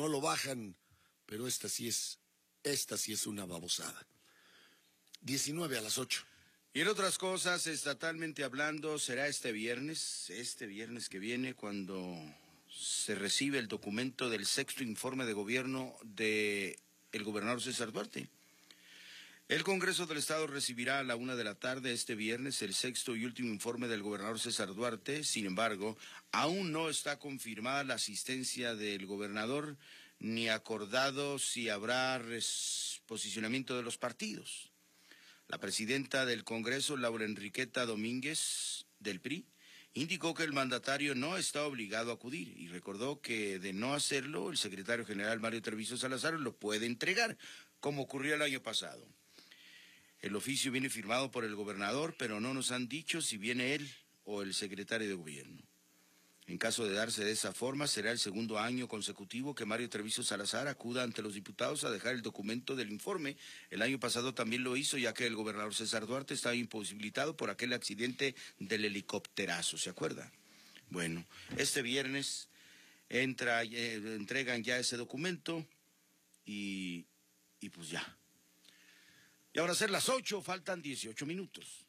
no lo bajan, pero esta sí es, esta sí es una babosada. 19 a las 8. Y en otras cosas, estatalmente hablando, será este viernes, este viernes que viene, cuando se recibe el documento del sexto informe de gobierno de el gobernador César Duarte. El Congreso del Estado recibirá a la una de la tarde este viernes el sexto y último informe del gobernador César Duarte. Sin embargo, aún no está confirmada la asistencia del gobernador ni acordado si habrá posicionamiento de los partidos. La presidenta del Congreso, Laura Enriqueta Domínguez, del PRI, indicó que el mandatario no está obligado a acudir y recordó que de no hacerlo, el secretario general Mario Treviso Salazar lo puede entregar, como ocurrió el año pasado. El oficio viene firmado por el gobernador, pero no nos han dicho si viene él o el secretario de gobierno. En caso de darse de esa forma, será el segundo año consecutivo que Mario Treviso Salazar acuda ante los diputados a dejar el documento del informe. El año pasado también lo hizo, ya que el gobernador César Duarte estaba imposibilitado por aquel accidente del helicópterazo, ¿se acuerda? Bueno, este viernes entra, eh, entregan ya ese documento y, y pues ya. Ahora a ser las 8, faltan 18 minutos.